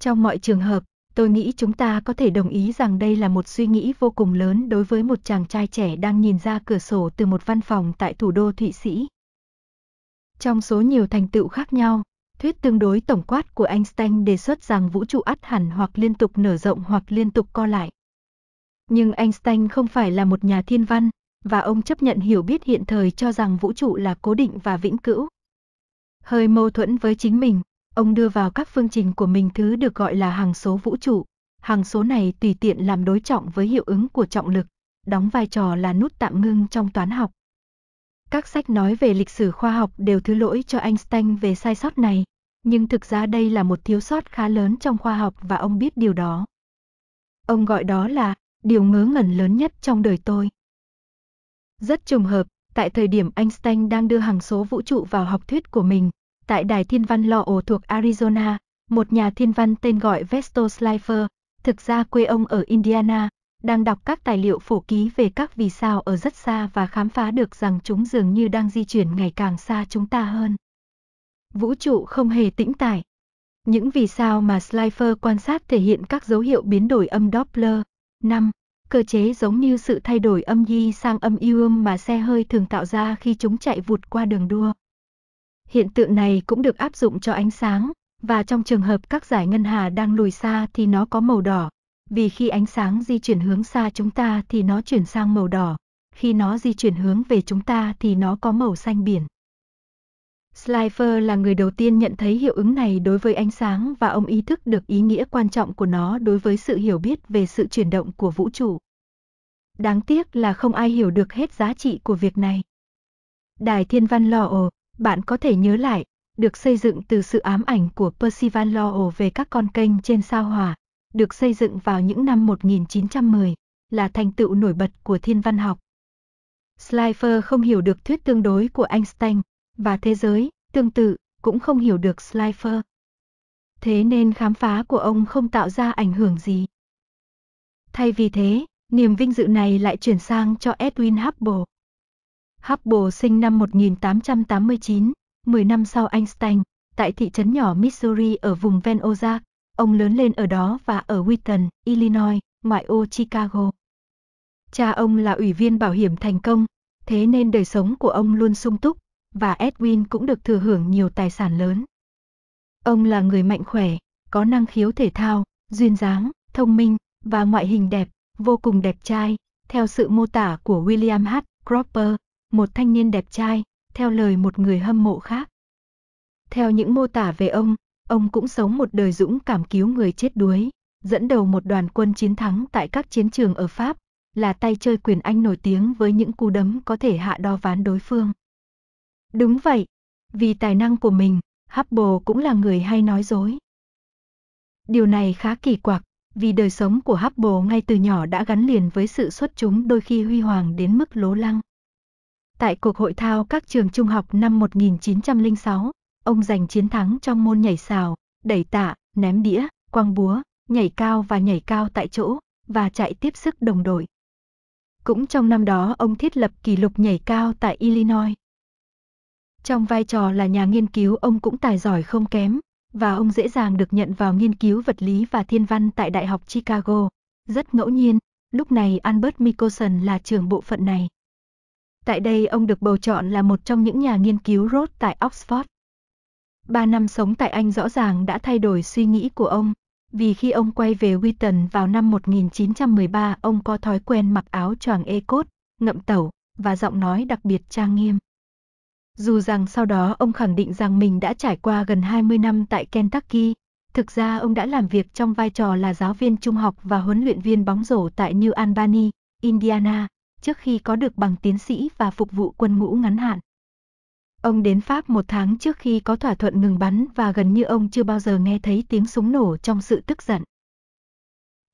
Trong mọi trường hợp, tôi nghĩ chúng ta có thể đồng ý rằng đây là một suy nghĩ vô cùng lớn đối với một chàng trai trẻ đang nhìn ra cửa sổ từ một văn phòng tại thủ đô Thụy Sĩ. Trong số nhiều thành tựu khác nhau, thuyết tương đối tổng quát của Einstein đề xuất rằng vũ trụ ắt hẳn hoặc liên tục nở rộng hoặc liên tục co lại. Nhưng Einstein không phải là một nhà thiên văn, và ông chấp nhận hiểu biết hiện thời cho rằng vũ trụ là cố định và vĩnh cửu. Hơi mâu thuẫn với chính mình, Ông đưa vào các phương trình của mình thứ được gọi là hằng số vũ trụ. Hằng số này tùy tiện làm đối trọng với hiệu ứng của trọng lực, đóng vai trò là nút tạm ngưng trong toán học. Các sách nói về lịch sử khoa học đều thứ lỗi cho Einstein về sai sót này, nhưng thực ra đây là một thiếu sót khá lớn trong khoa học và ông biết điều đó. Ông gọi đó là điều ngớ ngẩn lớn nhất trong đời tôi. Rất trùng hợp, tại thời điểm Einstein đang đưa hằng số vũ trụ vào học thuyết của mình, tại đài thiên văn lò ổ thuộc Arizona, một nhà thiên văn tên gọi Vesto Slifer, thực ra quê ông ở Indiana, đang đọc các tài liệu phổ ký về các vì sao ở rất xa và khám phá được rằng chúng dường như đang di chuyển ngày càng xa chúng ta hơn. Vũ trụ không hề tĩnh tại. Những vì sao mà Slifer quan sát thể hiện các dấu hiệu biến đổi âm Doppler. 5. Cơ chế giống như sự thay đổi âm Y sang âm Yum mà xe hơi thường tạo ra khi chúng chạy vụt qua đường đua. Hiện tượng này cũng được áp dụng cho ánh sáng, và trong trường hợp các giải ngân hà đang lùi xa thì nó có màu đỏ. Vì khi ánh sáng di chuyển hướng xa chúng ta thì nó chuyển sang màu đỏ, khi nó di chuyển hướng về chúng ta thì nó có màu xanh biển. Slifer là người đầu tiên nhận thấy hiệu ứng này đối với ánh sáng và ông ý thức được ý nghĩa quan trọng của nó đối với sự hiểu biết về sự chuyển động của vũ trụ. Đáng tiếc là không ai hiểu được hết giá trị của việc này. Đài Thiên Văn Lò Ồ bạn có thể nhớ lại, được xây dựng từ sự ám ảnh của Percival Lowell về các con kênh trên sao hỏa, được xây dựng vào những năm 1910, là thành tựu nổi bật của thiên văn học. Schleifer không hiểu được thuyết tương đối của Einstein, và thế giới, tương tự, cũng không hiểu được Schleifer. Thế nên khám phá của ông không tạo ra ảnh hưởng gì. Thay vì thế, niềm vinh dự này lại chuyển sang cho Edwin Hubble, Hubble sinh năm 1889, 10 năm sau Einstein, tại thị trấn nhỏ Missouri ở vùng Ven Ozark. Ông lớn lên ở đó và ở Wheaton, Illinois, ngoại ô Chicago. Cha ông là ủy viên bảo hiểm thành công, thế nên đời sống của ông luôn sung túc, và Edwin cũng được thừa hưởng nhiều tài sản lớn. Ông là người mạnh khỏe, có năng khiếu thể thao, duyên dáng, thông minh, và ngoại hình đẹp, vô cùng đẹp trai, theo sự mô tả của William H. Cropper, một thanh niên đẹp trai, theo lời một người hâm mộ khác. Theo những mô tả về ông, ông cũng sống một đời dũng cảm cứu người chết đuối, dẫn đầu một đoàn quân chiến thắng tại các chiến trường ở Pháp, là tay chơi quyền Anh nổi tiếng với những cú đấm có thể hạ đo ván đối phương. Đúng vậy, vì tài năng của mình, Hubble cũng là người hay nói dối. Điều này khá kỳ quặc, vì đời sống của Hubble ngay từ nhỏ đã gắn liền với sự xuất chúng đôi khi huy hoàng đến mức lố lăng. Tại cuộc hội thao các trường trung học năm 1906, ông giành chiến thắng trong môn nhảy xào, đẩy tạ, ném đĩa, quăng búa, nhảy cao và nhảy cao tại chỗ, và chạy tiếp sức đồng đội. Cũng trong năm đó ông thiết lập kỷ lục nhảy cao tại Illinois. Trong vai trò là nhà nghiên cứu ông cũng tài giỏi không kém, và ông dễ dàng được nhận vào nghiên cứu vật lý và thiên văn tại Đại học Chicago. Rất ngẫu nhiên, lúc này Albert Mickelson là trưởng bộ phận này. Tại đây ông được bầu chọn là một trong những nhà nghiên cứu Rhodes tại Oxford. Ba năm sống tại Anh rõ ràng đã thay đổi suy nghĩ của ông, vì khi ông quay về Wheaton vào năm 1913 ông có thói quen mặc áo choàng ê cốt, ngậm tẩu và giọng nói đặc biệt trang nghiêm. Dù rằng sau đó ông khẳng định rằng mình đã trải qua gần 20 năm tại Kentucky, thực ra ông đã làm việc trong vai trò là giáo viên trung học và huấn luyện viên bóng rổ tại New Albany, Indiana, trước khi có được bằng tiến sĩ và phục vụ quân ngũ ngắn hạn. Ông đến Pháp một tháng trước khi có thỏa thuận ngừng bắn và gần như ông chưa bao giờ nghe thấy tiếng súng nổ trong sự tức giận.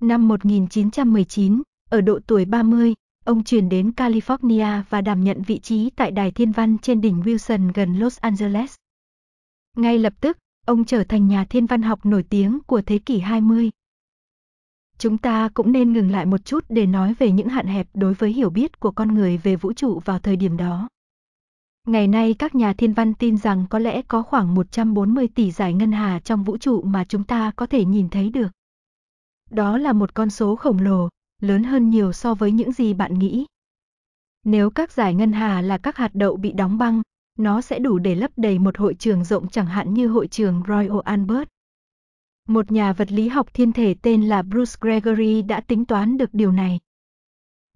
Năm 1919, ở độ tuổi 30, ông chuyển đến California và đảm nhận vị trí tại Đài Thiên Văn trên đỉnh Wilson gần Los Angeles. Ngay lập tức, ông trở thành nhà thiên văn học nổi tiếng của thế kỷ 20. Chúng ta cũng nên ngừng lại một chút để nói về những hạn hẹp đối với hiểu biết của con người về vũ trụ vào thời điểm đó. Ngày nay các nhà thiên văn tin rằng có lẽ có khoảng 140 tỷ giải ngân hà trong vũ trụ mà chúng ta có thể nhìn thấy được. Đó là một con số khổng lồ, lớn hơn nhiều so với những gì bạn nghĩ. Nếu các giải ngân hà là các hạt đậu bị đóng băng, nó sẽ đủ để lấp đầy một hội trường rộng chẳng hạn như hội trường Royal Albert một nhà vật lý học thiên thể tên là Bruce Gregory đã tính toán được điều này.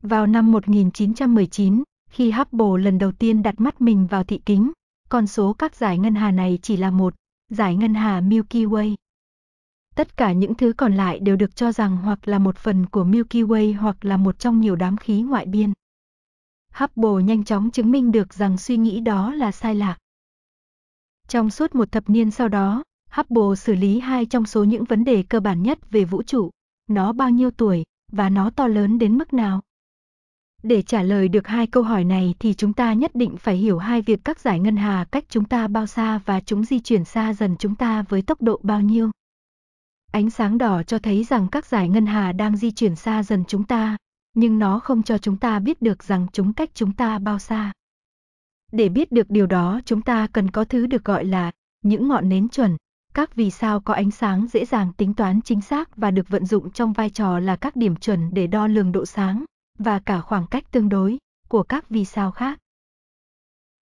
Vào năm 1919, khi Hubble lần đầu tiên đặt mắt mình vào thị kính, con số các giải ngân hà này chỉ là một, giải ngân hà Milky Way. Tất cả những thứ còn lại đều được cho rằng hoặc là một phần của Milky Way hoặc là một trong nhiều đám khí ngoại biên. Hubble nhanh chóng chứng minh được rằng suy nghĩ đó là sai lạc. Trong suốt một thập niên sau đó, Hubble xử lý hai trong số những vấn đề cơ bản nhất về vũ trụ, nó bao nhiêu tuổi và nó to lớn đến mức nào. Để trả lời được hai câu hỏi này thì chúng ta nhất định phải hiểu hai việc các giải ngân hà cách chúng ta bao xa và chúng di chuyển xa dần chúng ta với tốc độ bao nhiêu. Ánh sáng đỏ cho thấy rằng các giải ngân hà đang di chuyển xa dần chúng ta, nhưng nó không cho chúng ta biết được rằng chúng cách chúng ta bao xa. Để biết được điều đó, chúng ta cần có thứ được gọi là những ngọn nến chuẩn các vì sao có ánh sáng dễ dàng tính toán chính xác và được vận dụng trong vai trò là các điểm chuẩn để đo lường độ sáng và cả khoảng cách tương đối của các vì sao khác.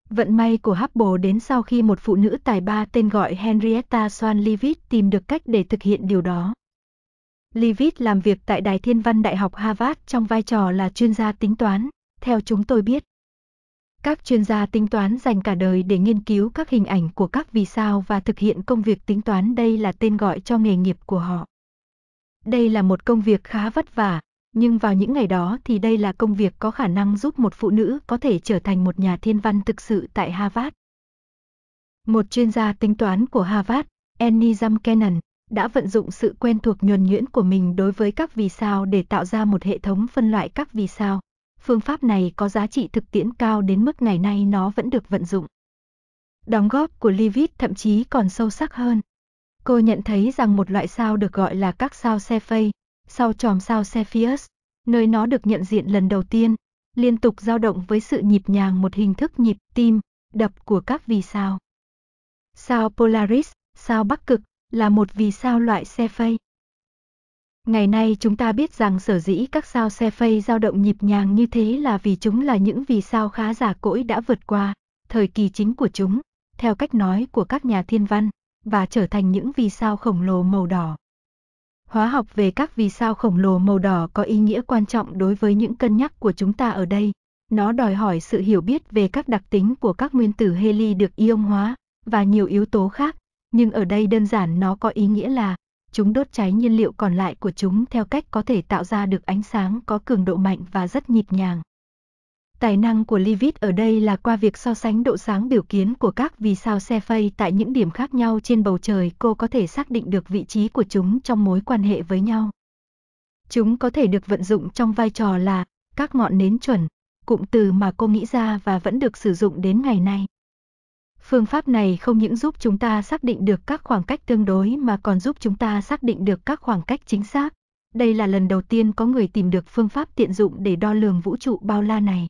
Vận may của Hubble đến sau khi một phụ nữ tài ba tên gọi Henrietta Swan Leavitt tìm được cách để thực hiện điều đó. Leavitt làm việc tại Đài Thiên văn Đại học Harvard trong vai trò là chuyên gia tính toán, theo chúng tôi biết. Các chuyên gia tính toán dành cả đời để nghiên cứu các hình ảnh của các vì sao và thực hiện công việc tính toán đây là tên gọi cho nghề nghiệp của họ. Đây là một công việc khá vất vả, nhưng vào những ngày đó thì đây là công việc có khả năng giúp một phụ nữ có thể trở thành một nhà thiên văn thực sự tại Harvard. Một chuyên gia tính toán của Harvard, Annie Zamkenan, đã vận dụng sự quen thuộc nhuần nhuyễn của mình đối với các vì sao để tạo ra một hệ thống phân loại các vì sao phương pháp này có giá trị thực tiễn cao đến mức ngày nay nó vẫn được vận dụng. Đóng góp của Leavitt thậm chí còn sâu sắc hơn. Cô nhận thấy rằng một loại sao được gọi là các sao Cepheid, sao tròm sao Cepheus, nơi nó được nhận diện lần đầu tiên, liên tục dao động với sự nhịp nhàng một hình thức nhịp tim, đập của các vì sao. Sao Polaris, sao Bắc Cực, là một vì sao loại Cepheid. Ngày nay chúng ta biết rằng sở dĩ các sao xe phây dao động nhịp nhàng như thế là vì chúng là những vì sao khá giả cỗi đã vượt qua thời kỳ chính của chúng, theo cách nói của các nhà thiên văn, và trở thành những vì sao khổng lồ màu đỏ. Hóa học về các vì sao khổng lồ màu đỏ có ý nghĩa quan trọng đối với những cân nhắc của chúng ta ở đây. Nó đòi hỏi sự hiểu biết về các đặc tính của các nguyên tử heli được ion hóa và nhiều yếu tố khác, nhưng ở đây đơn giản nó có ý nghĩa là chúng đốt cháy nhiên liệu còn lại của chúng theo cách có thể tạo ra được ánh sáng có cường độ mạnh và rất nhịp nhàng. Tài năng của Livit ở đây là qua việc so sánh độ sáng biểu kiến của các vì sao xe phay tại những điểm khác nhau trên bầu trời cô có thể xác định được vị trí của chúng trong mối quan hệ với nhau. Chúng có thể được vận dụng trong vai trò là các ngọn nến chuẩn, cụm từ mà cô nghĩ ra và vẫn được sử dụng đến ngày nay. Phương pháp này không những giúp chúng ta xác định được các khoảng cách tương đối mà còn giúp chúng ta xác định được các khoảng cách chính xác. Đây là lần đầu tiên có người tìm được phương pháp tiện dụng để đo lường vũ trụ bao la này.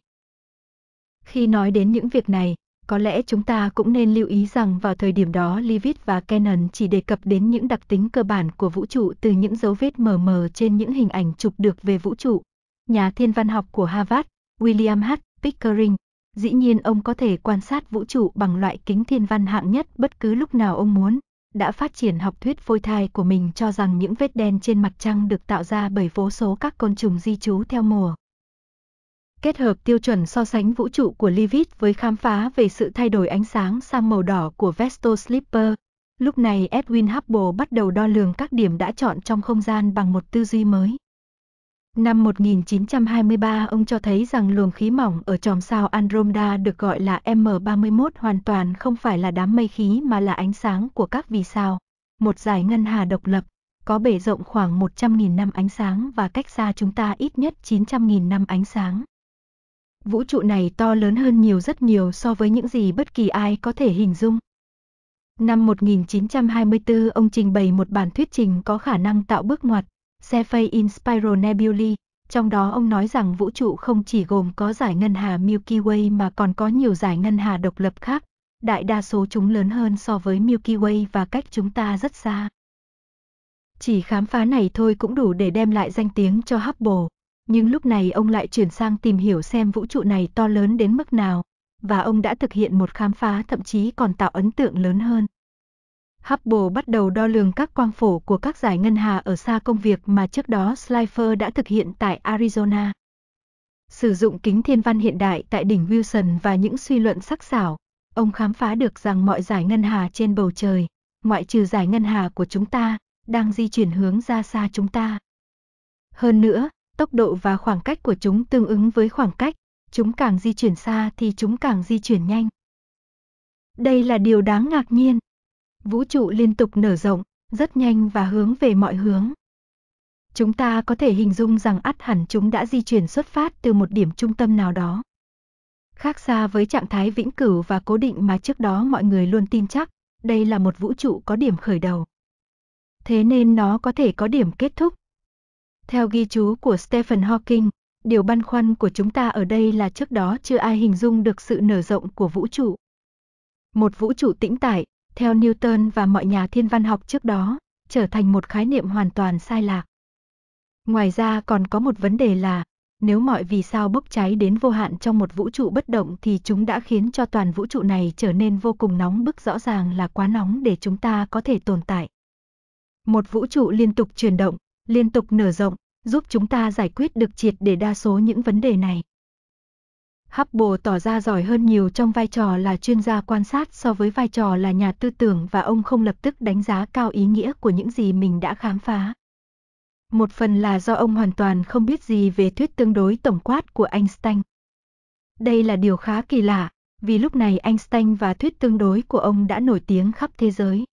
Khi nói đến những việc này, có lẽ chúng ta cũng nên lưu ý rằng vào thời điểm đó Leavitt và Cannon chỉ đề cập đến những đặc tính cơ bản của vũ trụ từ những dấu vết mờ mờ trên những hình ảnh chụp được về vũ trụ. Nhà thiên văn học của Harvard, William H. Pickering, Dĩ nhiên ông có thể quan sát vũ trụ bằng loại kính thiên văn hạng nhất bất cứ lúc nào ông muốn. Đã phát triển học thuyết phôi thai của mình cho rằng những vết đen trên mặt trăng được tạo ra bởi vô số các côn trùng di trú theo mùa. Kết hợp tiêu chuẩn so sánh vũ trụ của Leavitt với khám phá về sự thay đổi ánh sáng sang màu đỏ của Vesto Slipper, lúc này Edwin Hubble bắt đầu đo lường các điểm đã chọn trong không gian bằng một tư duy mới. Năm 1923 ông cho thấy rằng luồng khí mỏng ở chòm sao Andromeda được gọi là M31 hoàn toàn không phải là đám mây khí mà là ánh sáng của các vì sao. Một dải ngân hà độc lập, có bể rộng khoảng 100.000 năm ánh sáng và cách xa chúng ta ít nhất 900.000 năm ánh sáng. Vũ trụ này to lớn hơn nhiều rất nhiều so với những gì bất kỳ ai có thể hình dung. Năm 1924 ông trình bày một bản thuyết trình có khả năng tạo bước ngoặt Cephei Inspiro Nebulae, trong đó ông nói rằng vũ trụ không chỉ gồm có giải ngân hà Milky Way mà còn có nhiều giải ngân hà độc lập khác, đại đa số chúng lớn hơn so với Milky Way và cách chúng ta rất xa. Chỉ khám phá này thôi cũng đủ để đem lại danh tiếng cho Hubble, nhưng lúc này ông lại chuyển sang tìm hiểu xem vũ trụ này to lớn đến mức nào, và ông đã thực hiện một khám phá thậm chí còn tạo ấn tượng lớn hơn. Hubble bắt đầu đo lường các quang phổ của các giải ngân hà ở xa công việc mà trước đó Slifer đã thực hiện tại Arizona. Sử dụng kính thiên văn hiện đại tại đỉnh Wilson và những suy luận sắc sảo, ông khám phá được rằng mọi giải ngân hà trên bầu trời, ngoại trừ giải ngân hà của chúng ta, đang di chuyển hướng ra xa chúng ta. Hơn nữa, tốc độ và khoảng cách của chúng tương ứng với khoảng cách, chúng càng di chuyển xa thì chúng càng di chuyển nhanh. Đây là điều đáng ngạc nhiên vũ trụ liên tục nở rộng, rất nhanh và hướng về mọi hướng. Chúng ta có thể hình dung rằng ắt hẳn chúng đã di chuyển xuất phát từ một điểm trung tâm nào đó. Khác xa với trạng thái vĩnh cửu và cố định mà trước đó mọi người luôn tin chắc, đây là một vũ trụ có điểm khởi đầu. Thế nên nó có thể có điểm kết thúc. Theo ghi chú của Stephen Hawking, điều băn khoăn của chúng ta ở đây là trước đó chưa ai hình dung được sự nở rộng của vũ trụ. Một vũ trụ tĩnh tại, theo Newton và mọi nhà thiên văn học trước đó, trở thành một khái niệm hoàn toàn sai lạc. Ngoài ra còn có một vấn đề là, nếu mọi vì sao bốc cháy đến vô hạn trong một vũ trụ bất động thì chúng đã khiến cho toàn vũ trụ này trở nên vô cùng nóng bức rõ ràng là quá nóng để chúng ta có thể tồn tại. Một vũ trụ liên tục chuyển động, liên tục nở rộng, giúp chúng ta giải quyết được triệt để đa số những vấn đề này. Hubble tỏ ra giỏi hơn nhiều trong vai trò là chuyên gia quan sát so với vai trò là nhà tư tưởng và ông không lập tức đánh giá cao ý nghĩa của những gì mình đã khám phá. Một phần là do ông hoàn toàn không biết gì về thuyết tương đối tổng quát của Einstein. Đây là điều khá kỳ lạ, vì lúc này Einstein và thuyết tương đối của ông đã nổi tiếng khắp thế giới.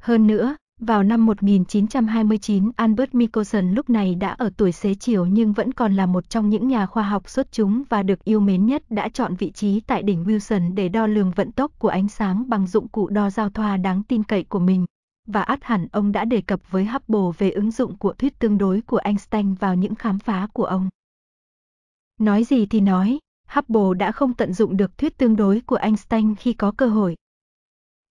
Hơn nữa, vào năm 1929, Albert Michelson lúc này đã ở tuổi xế chiều nhưng vẫn còn là một trong những nhà khoa học xuất chúng và được yêu mến nhất đã chọn vị trí tại đỉnh Wilson để đo lường vận tốc của ánh sáng bằng dụng cụ đo giao thoa đáng tin cậy của mình. Và át hẳn ông đã đề cập với Hubble về ứng dụng của thuyết tương đối của Einstein vào những khám phá của ông. Nói gì thì nói, Hubble đã không tận dụng được thuyết tương đối của Einstein khi có cơ hội.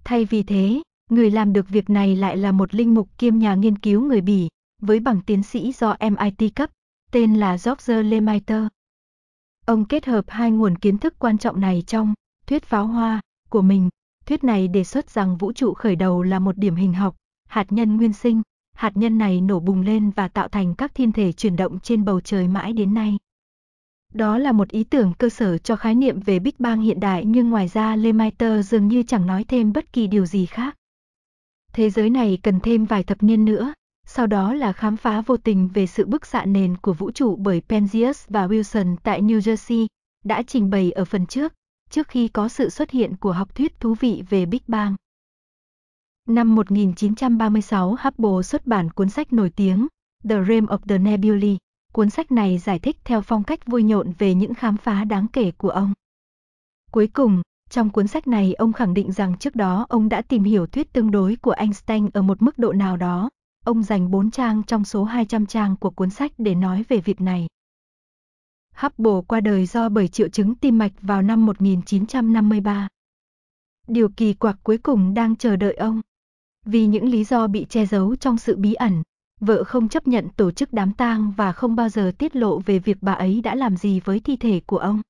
Thay vì thế, Người làm được việc này lại là một linh mục kiêm nhà nghiên cứu người Bỉ, với bằng tiến sĩ do MIT cấp, tên là George Lemaitre. Ông kết hợp hai nguồn kiến thức quan trọng này trong thuyết pháo hoa của mình. Thuyết này đề xuất rằng vũ trụ khởi đầu là một điểm hình học, hạt nhân nguyên sinh, hạt nhân này nổ bùng lên và tạo thành các thiên thể chuyển động trên bầu trời mãi đến nay. Đó là một ý tưởng cơ sở cho khái niệm về Big Bang hiện đại nhưng ngoài ra Lemaitre dường như chẳng nói thêm bất kỳ điều gì khác thế giới này cần thêm vài thập niên nữa, sau đó là khám phá vô tình về sự bức xạ nền của vũ trụ bởi Penzias và Wilson tại New Jersey, đã trình bày ở phần trước, trước khi có sự xuất hiện của học thuyết thú vị về Big Bang. Năm 1936 Hubble xuất bản cuốn sách nổi tiếng The Realm of the Nebulae. Cuốn sách này giải thích theo phong cách vui nhộn về những khám phá đáng kể của ông. Cuối cùng, trong cuốn sách này ông khẳng định rằng trước đó ông đã tìm hiểu thuyết tương đối của Einstein ở một mức độ nào đó. Ông dành 4 trang trong số 200 trang của cuốn sách để nói về việc này. Hubble qua đời do bởi triệu chứng tim mạch vào năm 1953. Điều kỳ quặc cuối cùng đang chờ đợi ông. Vì những lý do bị che giấu trong sự bí ẩn, vợ không chấp nhận tổ chức đám tang và không bao giờ tiết lộ về việc bà ấy đã làm gì với thi thể của ông.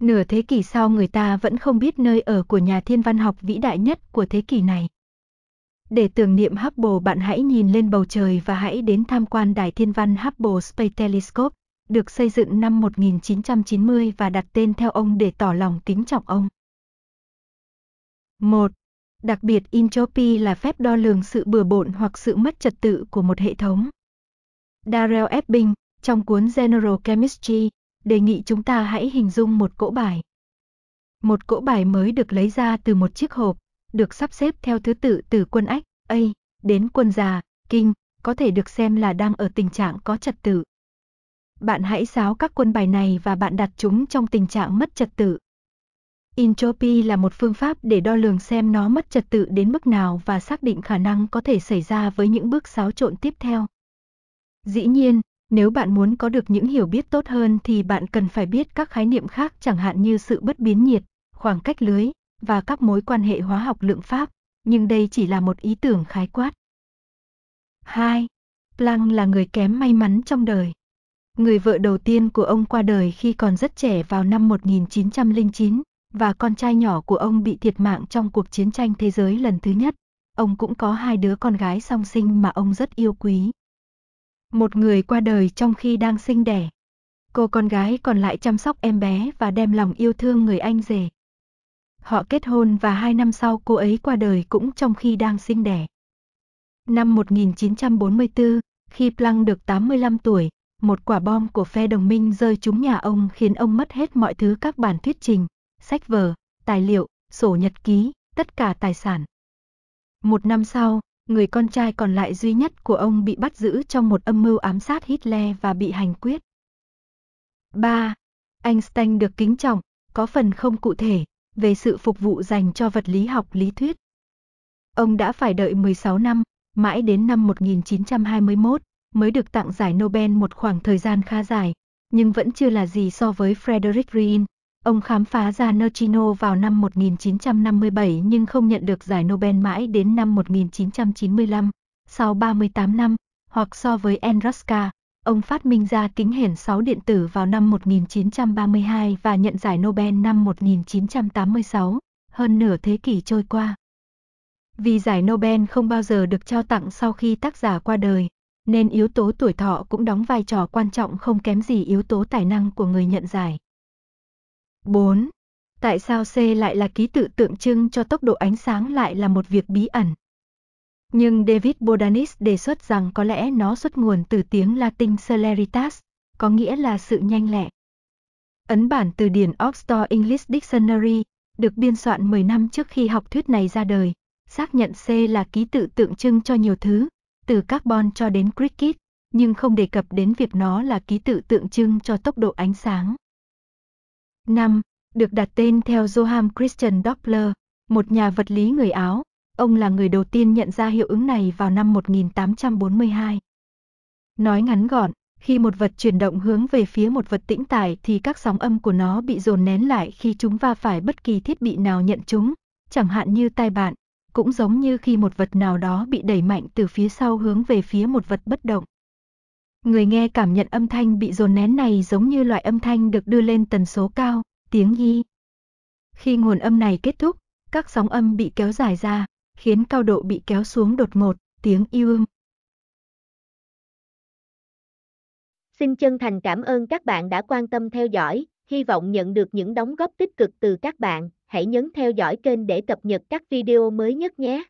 Nửa thế kỷ sau người ta vẫn không biết nơi ở của nhà thiên văn học vĩ đại nhất của thế kỷ này. Để tưởng niệm Hubble bạn hãy nhìn lên bầu trời và hãy đến tham quan Đài Thiên văn Hubble Space Telescope, được xây dựng năm 1990 và đặt tên theo ông để tỏ lòng kính trọng ông. 1. Đặc biệt entropy là phép đo lường sự bừa bộn hoặc sự mất trật tự của một hệ thống. Darrell Ebbing, trong cuốn General Chemistry, đề nghị chúng ta hãy hình dung một cỗ bài. Một cỗ bài mới được lấy ra từ một chiếc hộp, được sắp xếp theo thứ tự từ quân ách, A, đến quân già, kinh, có thể được xem là đang ở tình trạng có trật tự. Bạn hãy xáo các quân bài này và bạn đặt chúng trong tình trạng mất trật tự. Entropy là một phương pháp để đo lường xem nó mất trật tự đến mức nào và xác định khả năng có thể xảy ra với những bước xáo trộn tiếp theo. Dĩ nhiên, nếu bạn muốn có được những hiểu biết tốt hơn thì bạn cần phải biết các khái niệm khác chẳng hạn như sự bất biến nhiệt, khoảng cách lưới và các mối quan hệ hóa học lượng pháp, nhưng đây chỉ là một ý tưởng khái quát. 2. Planck là người kém may mắn trong đời. Người vợ đầu tiên của ông qua đời khi còn rất trẻ vào năm 1909 và con trai nhỏ của ông bị thiệt mạng trong cuộc chiến tranh thế giới lần thứ nhất. Ông cũng có hai đứa con gái song sinh mà ông rất yêu quý. Một người qua đời trong khi đang sinh đẻ. Cô con gái còn lại chăm sóc em bé và đem lòng yêu thương người anh rể. Họ kết hôn và hai năm sau cô ấy qua đời cũng trong khi đang sinh đẻ. Năm 1944, khi Plăng được 85 tuổi, một quả bom của phe đồng minh rơi trúng nhà ông khiến ông mất hết mọi thứ các bản thuyết trình, sách vở, tài liệu, sổ nhật ký, tất cả tài sản. Một năm sau, người con trai còn lại duy nhất của ông bị bắt giữ trong một âm mưu ám sát Hitler và bị hành quyết. 3. Einstein được kính trọng, có phần không cụ thể, về sự phục vụ dành cho vật lý học lý thuyết. Ông đã phải đợi 16 năm, mãi đến năm 1921 mới được tặng giải Nobel một khoảng thời gian khá dài, nhưng vẫn chưa là gì so với Frederick Riehl, Ông khám phá ra neutrino vào năm 1957 nhưng không nhận được giải Nobel mãi đến năm 1995. Sau 38 năm, hoặc so với Enroska, ông phát minh ra kính hiển 6 điện tử vào năm 1932 và nhận giải Nobel năm 1986, hơn nửa thế kỷ trôi qua. Vì giải Nobel không bao giờ được trao tặng sau khi tác giả qua đời, nên yếu tố tuổi thọ cũng đóng vai trò quan trọng không kém gì yếu tố tài năng của người nhận giải. 4. Tại sao C lại là ký tự tượng trưng cho tốc độ ánh sáng lại là một việc bí ẩn? Nhưng David Bodanis đề xuất rằng có lẽ nó xuất nguồn từ tiếng Latin celeritas, có nghĩa là sự nhanh lẹ. Ấn bản từ điển Oxford English Dictionary được biên soạn 10 năm trước khi học thuyết này ra đời, xác nhận C là ký tự tượng trưng cho nhiều thứ, từ carbon cho đến cricket, nhưng không đề cập đến việc nó là ký tự tượng trưng cho tốc độ ánh sáng. Năm, Được đặt tên theo Johann Christian Doppler, một nhà vật lý người Áo. Ông là người đầu tiên nhận ra hiệu ứng này vào năm 1842. Nói ngắn gọn, khi một vật chuyển động hướng về phía một vật tĩnh tải, thì các sóng âm của nó bị dồn nén lại khi chúng va phải bất kỳ thiết bị nào nhận chúng, chẳng hạn như tai bạn, cũng giống như khi một vật nào đó bị đẩy mạnh từ phía sau hướng về phía một vật bất động. Người nghe cảm nhận âm thanh bị dồn nén này giống như loại âm thanh được đưa lên tần số cao, tiếng ghi. Khi nguồn âm này kết thúc, các sóng âm bị kéo dài ra, khiến cao độ bị kéo xuống đột ngột, tiếng yêu ương. Xin chân thành cảm ơn các bạn đã quan tâm theo dõi, hy vọng nhận được những đóng góp tích cực từ các bạn. Hãy nhấn theo dõi kênh để cập nhật các video mới nhất nhé.